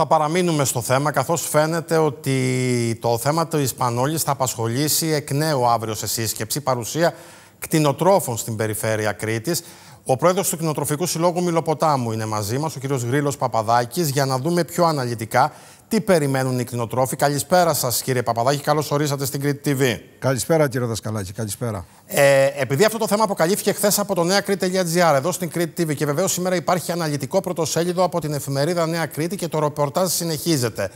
Θα παραμείνουμε στο θέμα, καθώς φαίνεται ότι το θέμα του Ισπανόλης θα απασχολήσει εκ νέου αύριο σε σύσκεψη παρουσία κτηνοτρόφων στην περιφέρεια Κρήτης. Ο πρόεδρος του Κοινοτροφικού Συλλόγου Μιλοποτάμου είναι μαζί μας, ο κύριος Γρήλος Παπαδάκης, για να δούμε πιο αναλυτικά τι περιμένουν οι κτηνοτρόφοι. Καλησπέρα σας, κύριε Παπαδάκη. Καλώς ορίσατε στην Κρήτη TV. Καλησπέρα, κύριε Δασκαλάκη. Καλησπέρα. Ε, επειδή αυτό το θέμα αποκαλύφθηκε χθες από το νέα Κρήτη.gr εδώ στην Κρήτη TV και βεβαίως σήμερα υπάρχει αναλυτικό πρωτοσέλιδο από την εφημερίδα Νέα Κρήτη και το ροπορτάζ συνεχίζεται.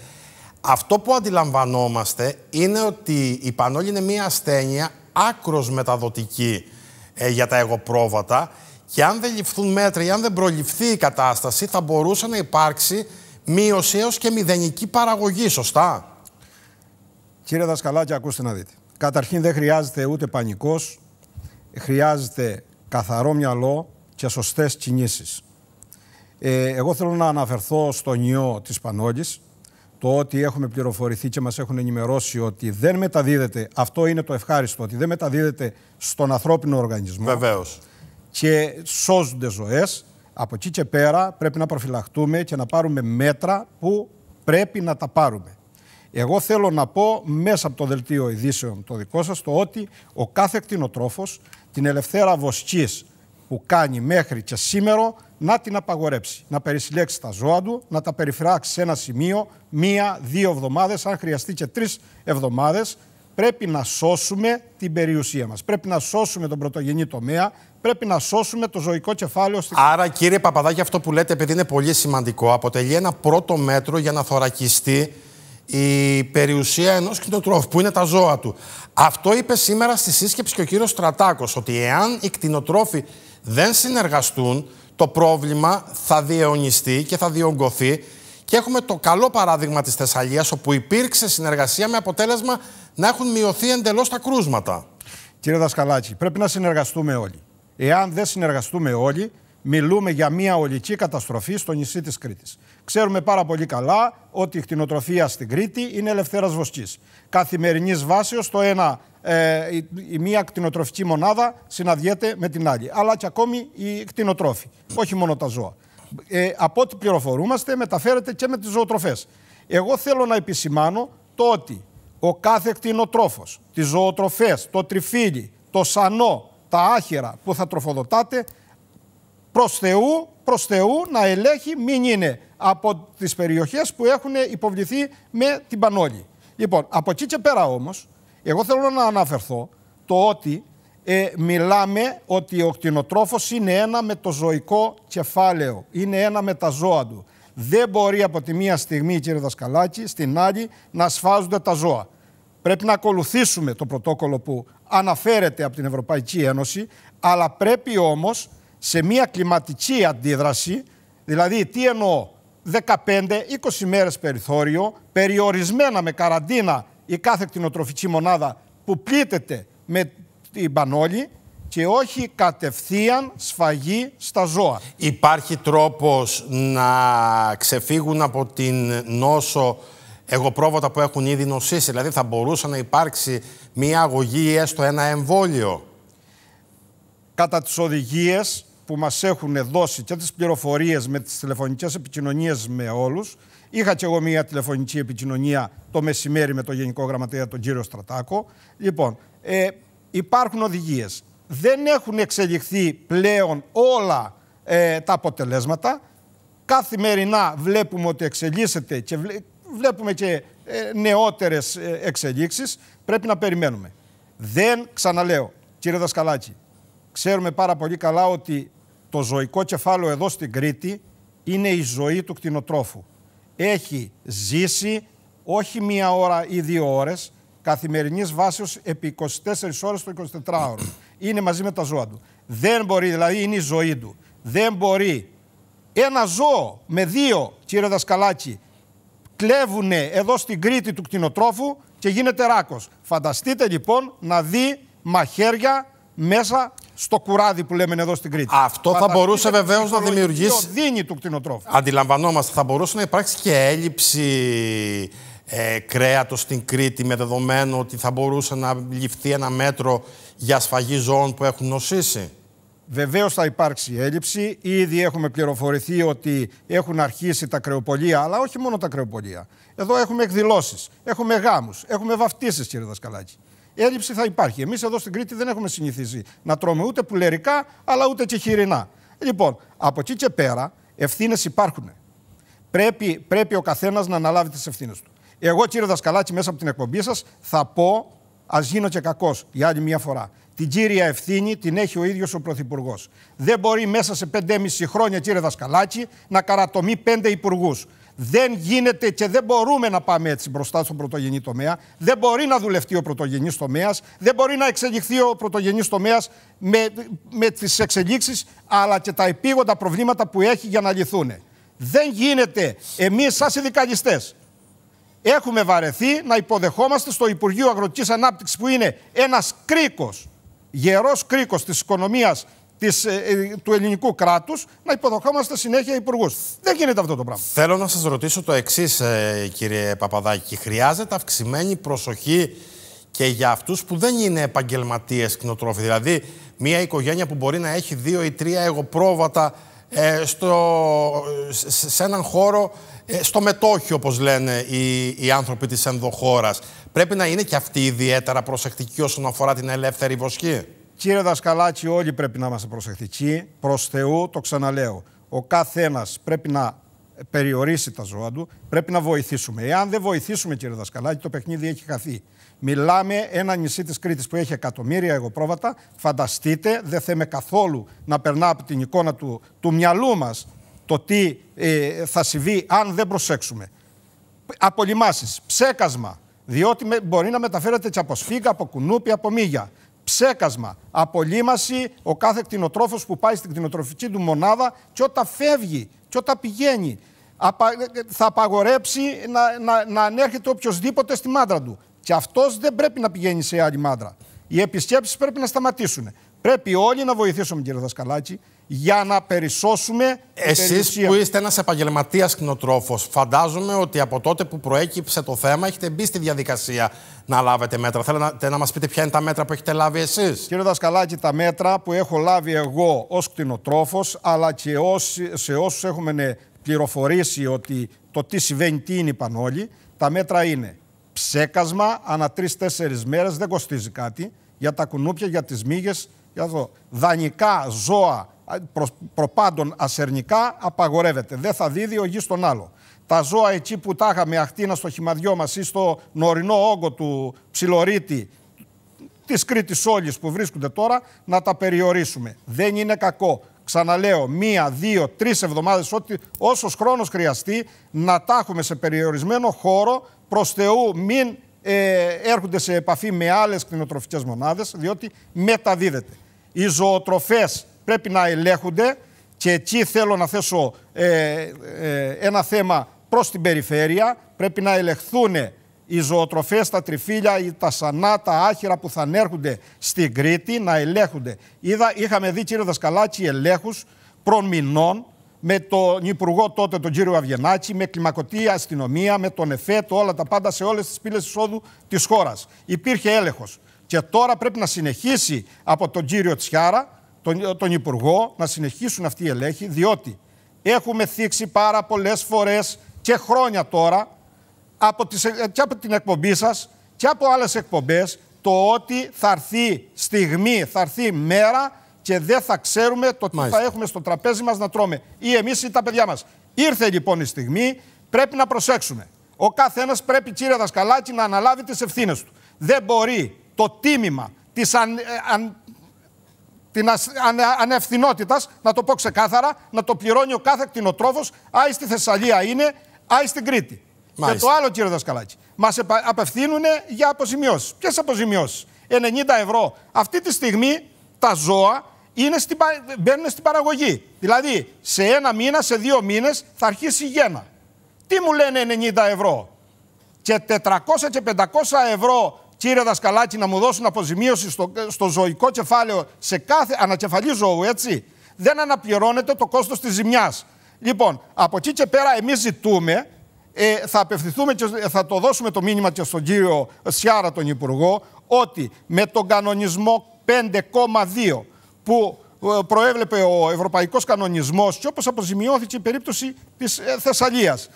Αυτό που αντιλαμβανόμαστε είναι ότι η πανόλη είναι μια ασθένεια άκρος μεταδοτική ε, για τα εγωπρόβατα και αν δεν ληφθούν μέτρα ή αν δεν προληφθεί η κατάσταση, θα μπορούσε να υπάρξει μείωση έως και μηδενική παραγωγή, σωστά. Κύριε Δασκαλάκη, ακούστε να δείτε. Καταρχήν δεν χρειάζεται ούτε πανικός, χρειάζεται καθαρό μυαλό και σωστές κινήσεις. Ε, εγώ θέλω να αναφερθώ στο ιό της Πανόλης, το ότι έχουμε πληροφορηθεί και μας έχουν ενημερώσει ότι δεν μεταδίδεται, αυτό είναι το ευχάριστο, ότι δεν μεταδίδεται στον ανθρώπινο οργανισμό. Βεβαίως και σώζονται ζωές. Από εκεί και πέρα πρέπει να προφυλαχτούμε και να πάρουμε μέτρα που πρέπει να τα πάρουμε. Εγώ θέλω να πω μέσα από το δελτίο ειδήσεων το δικό σας το ότι ο κάθε κτηνοτρόφος την ελευθέρα βοσκής που κάνει μέχρι και σήμερα να την απαγορέψει, να περισυλλέξει τα ζώα του, να τα περιφράξει σε ένα σημείο μία-δύο εβδομάδες, αν χρειαστεί και τρεις εβδομάδες, πρέπει να σώσουμε την περιουσία μας. Πρέπει να σώσουμε τον πρωτογενή τομέα, πρέπει να σώσουμε το ζωικό κεφάλαιο στην Άρα, κύριε Παπαδάκη, αυτό που λέτε, επειδή είναι πολύ σημαντικό, αποτελεί ένα πρώτο μέτρο για να θωρακιστεί η περιουσία ενός κτηνοτρόφου, που είναι τα ζώα του. Αυτό είπε σήμερα στη σύσκεψη και ο κύριος Στρατάκος ότι εάν οι κτηνοτρόφοι δεν συνεργαστούν, το πρόβλημα θα διαιωνιστεί και θα διωγγωθεί. Και έχουμε το καλό παράδειγμα της Θεσσαλίας όπου υπήρξε συνεργασία με αποτέλεσμα να έχουν μειωθεί εντελώς τα κρούσματα. Κύριε Δασκαλάκη, πρέπει να συνεργαστούμε όλοι. Εάν δεν συνεργαστούμε όλοι, μιλούμε για μια ολική καταστροφή στο νησί της Κρήτης. Ξέρουμε πάρα πολύ καλά ότι η κτηνοτροφία στην Κρήτη είναι ελευθέρας βοσκής. Καθημερινής βάση το ένα ε, η, μία κτηνοτροφική μονάδα συναντιέται με την άλλη. Αλλά και ακόμη οι κτηνοτρόφοι, όχι μόνο τα ζώα. Ε, από ό,τι πληροφορούμαστε, μεταφέρεται και με τις ζωοτροφές. Εγώ θέλω να επισημάνω το ότι ο κάθε κτηνοτρόφος, τις ζωοτροφές, το τριφύλι, το σανό, τα άχυρα που θα τροφοδοτάτε προς Θεού, να ελέγχει μην είναι από τις περιοχές που έχουν υποβληθεί με την πανόλη. Λοιπόν, από εκεί και πέρα όμως, εγώ θέλω να αναφερθώ το ότι ε, μιλάμε ότι ο κτηνοτρόφος είναι ένα με το ζωικό κεφάλαιο, είναι ένα με τα ζώα του. Δεν μπορεί από τη μία στιγμή, κύριε Δασκαλάκη, στην άλλη να σφάζονται τα ζώα. Πρέπει να ακολουθήσουμε το πρωτόκολλο που αναφέρεται από την Ευρωπαϊκή Ένωση, αλλά πρέπει όμως σε μια κλιματική αντίδραση, δηλαδή τι εννοώ, 15-20 μέρες περιθώριο, περιορισμένα με καραντίνα η κάθε κτηνοτροφική μονάδα που πλήττεται με την πανόλη και όχι κατευθείαν σφαγή στα ζώα. Υπάρχει τρόπος να ξεφύγουν από την νόσο εγωπρόβατα που έχουν ήδη νοσήσει. Δηλαδή θα μπορούσε να υπάρξει μία αγωγή ή έστω ένα εμβόλιο. Κατά τις οδηγίες που μας έχουν δώσει και τις πληροφορίες με τις τηλεφωνικές επικοινωνίες με όλους, είχα και εγώ μία τηλεφωνική επικοινωνία το μεσημέρι με τον Γενικό Γραμματέα, τον κύριο Στρατάκο. Λοιπόν, ε, υπάρχουν οδηγίες. Δεν έχουν εξελιχθεί πλέον όλα ε, τα αποτελέσματα. Καθημερινά βλέπουμε ότι εξελίσσεται και βλέπουμε και ε, νεότερες ε, εξελίξεις. Πρέπει να περιμένουμε. Δεν ξαναλέω, κύριε Δασκαλάκη, ξέρουμε πάρα πολύ καλά ότι το ζωικό κεφάλαιο εδώ στην Κρήτη είναι η ζωή του κτηνοτρόφου. Έχει ζήσει όχι μία ώρα ή δύο ώρες, καθημερινής βάσεως επί 24 ώρες το 24ωρο. Είναι μαζί με τα ζώα του. Δεν μπορεί, δηλαδή είναι η ζωή του. Δεν μπορεί ένα ζώο με δύο, κύριε Δασκαλάκη, κλέβουν εδώ στην Κρήτη του κτηνοτρόφου και γίνεται ράκος. Φανταστείτε λοιπόν να δει μαχαίρια μέσα στο κουράδι που λέμε εδώ στην Κρήτη. Αυτό θα, μπορούσε βεβαίως να δημιουργήσει. δίνει του κτηνοτρόφου. Αντιλαμβανόμαστε, θα μπορούσε να υπάρξει και έλλειψη ε, κρέατος στην Κρήτη με δεδομένο ότι θα μπορούσε να ληφθεί ένα μέτρο για σφαγή ζώων που έχουν νοσήσει. Βεβαίως θα υπάρξει έλλειψη. Ήδη έχουμε πληροφορηθεί ότι έχουν αρχίσει τα κρεοπολία, αλλά όχι μόνο τα κρεοπολία. Εδώ έχουμε εκδηλώσεις, έχουμε γάμους, έχουμε βαφτίσεις, κύριε Δασκαλάκη. Έλλειψη θα υπάρχει. Εμείς εδώ στην Κρήτη δεν έχουμε συνηθίσει να τρώμε ούτε πουλερικά, αλλά ούτε και χοιρινά. Λοιπόν, από εκεί και πέρα ευθύνες υπάρχουν. Πρέπει, πρέπει ο καθένας να αναλάβει τις ευθύνες του. Εγώ, κύριε Δασκαλάκη, μέσα από την εκπομπή σας θα πω Ας γίνω και κακός για άλλη μια φορά. Την κύρια ευθύνη την έχει ο ίδιος ο Πρωθυπουργός. Δεν μπορεί μέσα σε 5,5 χρόνια, κύριε Δασκαλάκη, να καρατομεί πέντε υπουργούς. Δεν γίνεται και δεν μπορούμε να πάμε έτσι μπροστά στον πρωτογενή τομέα. Δεν μπορεί να δουλευτεί ο πρωτογενής τομέας. Δεν μπορεί να εξελιχθεί ο πρωτογενής τομέας με, με τις εξελίξεις αλλά και τα επίγοντα προβλήματα που έχει για να λυθούν. Δεν γίνεται εμείς, σαν συνδικαλιστές, Έχουμε βαρεθεί να υποδεχόμαστε στο Υπουργείο Αγροτικής Ανάπτυξης που είναι ένας κρίκος, γερός κρίκος της οικονομίας της, ε, ε, του ελληνικού κράτους να υποδεχόμαστε συνέχεια υπουργούς. Δεν γίνεται αυτό το πράγμα. Θέλω να σας ρωτήσω το εξής, ε, κύριε Παπαδάκη. Χρειάζεται αυξημένη προσοχή και για αυτούς που δεν είναι επαγγελματίες κτηνοτρόφοι. Δηλαδή, μια οικογένεια που μπορεί να έχει δύο ή τρία εγωπρόβατα ε, στο, σε έναν χώρο, ε, στο μετόχιο όπως λένε οι, άνθρωποι της ενδοχώρας. Πρέπει να είναι και αυτοί ιδιαίτερα προσεκτικοί όσον αφορά την ελεύθερη βοσκή Κύριε Δασκαλάκη, όλοι πρέπει να είμαστε προσεκτικοί. Προς Θεού, το ξαναλέω. Ο καθένας πρέπει να περιορίσει τα ζώα του, πρέπει να βοηθήσουμε. Εάν δεν βοηθήσουμε, κύριε Δασκαλάκη, το παιχνίδι έχει χαθεί. Μιλάμε ένα νησί της Κρήτης που έχει εκατομμύρια εγωπρόβατα. Φανταστείτε, δεν θέμε καθόλου να περνά από την εικόνα του, του μυαλού μας το τι ε, θα συμβεί αν δεν προσέξουμε. Απολυμάσεις, ψέκασμα, διότι μπορεί να μεταφέρεται και από σφίγγα, από κουνούπι, από μύγια. Ψέκασμα, απολύμαση, ο κάθε κτηνοτρόφος που πάει στην κτηνοτροφική του μονάδα και όταν φεύγει και όταν πηγαίνει, θα απαγορέψει να, να, να ανέρχεται οποιοδήποτε στη μάντρα του. Και αυτός δεν πρέπει να πηγαίνει σε άλλη μάντρα. Οι επισκέψεις πρέπει να σταματήσουν. Πρέπει όλοι να βοηθήσουμε, κύριε Δασκαλάκη, για να περισσώσουμε Εσεί που είστε ένας επαγγελματίας κτηνοτρόφος, φαντάζομαι ότι από τότε που προέκυψε το θέμα έχετε μπει στη διαδικασία να λάβετε μέτρα. Θέλετε να μας πείτε ποια είναι τα μέτρα που έχετε λάβει εσείς. Κύριε Δασκαλάκη, τα μέτρα που έχω λάβει εγώ ως κτηνοτρόφος, αλλά και σε όσους έχουμε πληροφορήσει ότι το τι συμβαίνει, τι είναι είπαν όλοι, τα μέτρα είναι ψέκασμα ανά τρει-τέσσερι μέρες, δεν κοστίζει κάτι για τα κουνούπια, για τις μύγες, για Δανεικά ζώα προς, προπάντων ασερνικά απαγορεύεται. Δεν θα δίδει ο γης στον άλλο. Τα ζώα εκεί που τα είχαμε αχτίνα στο χυμαδιό μας ή στο νωρινό όγκο του ψιλορίτη της Κρήτης όλης που βρίσκονται τώρα, να τα περιορίσουμε. Δεν είναι κακό. Ξαναλέω, μία, δύο, τρεις εβδομάδες, όσος χρόνος χρειαστεί, να τα έχουμε σε περιορισμένο χώρο προς Θεού, μην ε, έρχονται σε επαφή με άλλες κτηνοτροφικές μονάδες, διότι μεταδίδεται. Οι ζωοτροφές πρέπει να ελέγχονται και εκεί θέλω να θέσω ε, ε, ένα θέμα προς την περιφέρεια. Πρέπει να ελεγχθούν οι ζωοτροφές, τα τριφύλια, τα σανά, τα άχυρα που θα ανέρχονται στην Κρήτη να ελέγχονται. Είδα, είχαμε δει κύριε Δασκαλάκη ελέγχους προμηνών με τον Υπουργό τότε, τον κύριο Αβγενάκη, με κλιμακωτή αστυνομία, με τον Εφέτο, όλα τα πάντα σε όλες τις πύλες εισόδου της χώρας. Υπήρχε έλεγχος. Και τώρα πρέπει να συνεχίσει από τον κύριο Τσιάρα τον, τον Υπουργό να συνεχίσουν αυτοί οι ελέγχοι, διότι έχουμε θίξει πάρα πολλές φορές και χρόνια τώρα από τις, και από την εκπομπή σας και από άλλες εκπομπές το ότι θα έρθει στιγμή, θα έρθει μέρα και δεν θα ξέρουμε το τι θα έχουμε στο τραπέζι μας να τρώμε. Ή εμείς ή τα παιδιά μας. Ήρθε λοιπόν η στιγμή, πρέπει να προσέξουμε. Ο καθένας πρέπει κύριε Δασκαλάκη να αναλάβει τις ευθύνες του. Δεν μπορεί το τίμημα της αν, ε, την ανευθυνότητας, να το πω ξεκάθαρα, να το πληρώνει ο κάθε κτηνοτρόφος, άι στη Θεσσαλία είναι, άι στην Κρήτη. Μάλιστα. Και το άλλο, κύριε Δασκαλάκη, μας απευθύνουν για αποζημιώσεις. Ποιες αποζημιώσεις, 90 ευρώ. Αυτή τη στιγμή τα ζώα είναι στην, μπαίνουν στην παραγωγή. Δηλαδή, σε ένα μήνα, σε δύο μήνες θα αρχίσει η γέννα. Τι μου λένε 90 ευρώ. Και 400 και 500 ευρώ κύριε Δασκαλάκη, να μου δώσουν αποζημίωση στο, στο ζωικό κεφάλαιο σε κάθε ανακεφαλής ζώου, έτσι, δεν αναπληρώνεται το κόστος της ζημιάς. Λοιπόν, από εκεί και πέρα εμείς ζητούμε, ε, θα απευθυνθούμε και θα το δώσουμε το μήνυμα και στον κύριο Σιάρα τον Υπουργό, ότι με τον κανονισμό 5,2 που ε, προέβλεπε ο ευρωπαϊκός κανονισμός και όπως αποζημιώθηκε η περίπτωση της ε, Θεσσαλίας,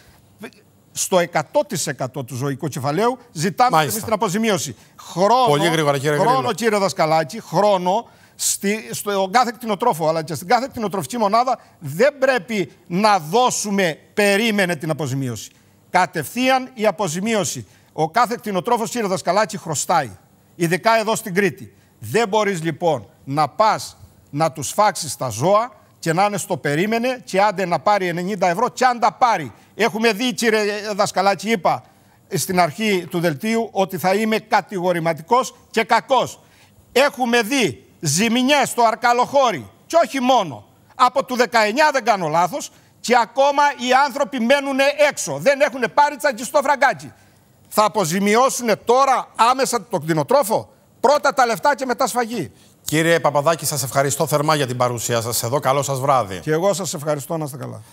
στο 100% του ζωικού κεφαλαίου, ζητάμε την αποζημίωση. Χρόνο, Πολύ γρήγορα, κύριε χρόνο κύριε Δασκαλάκη, χρόνο στη, στον κάθε κτηνοτρόφο αλλά και στην κάθε κτηνοτροφική μονάδα δεν πρέπει να δώσουμε περίμενε την αποζημίωση. Κατευθείαν η αποζημίωση. Ο κάθε κτηνοτρόφος, κύριε Δασκαλάκη, χρωστάει. Ειδικά εδώ στην Κρήτη. Δεν μπορείς λοιπόν να πας να τους φάξεις τα ζώα και να είναι στο περίμενε και άντε να πάρει 90 ευρώ και αν τα πάρει. Έχουμε δει κύριε δασκαλάκι, είπα στην αρχή του δελτίου ότι θα είμαι κατηγορηματικός και κακός. Έχουμε δει ζημινιές στο Αρκαλοχώρι και όχι μόνο. Από του 19 δεν κάνω λάθος και ακόμα οι άνθρωποι μένουν έξω. Δεν έχουν πάρει στο φραγκάκι. Θα αποζημιώσουν τώρα άμεσα το κτηνοτρόφο πρώτα τα λεφτά και μετά σφαγή. Κύριε Παπαδάκη, σας ευχαριστώ θερμά για την παρουσία σας εδώ. Καλό σας βράδυ. Και εγώ σας ευχαριστώ. Να είστε καλά.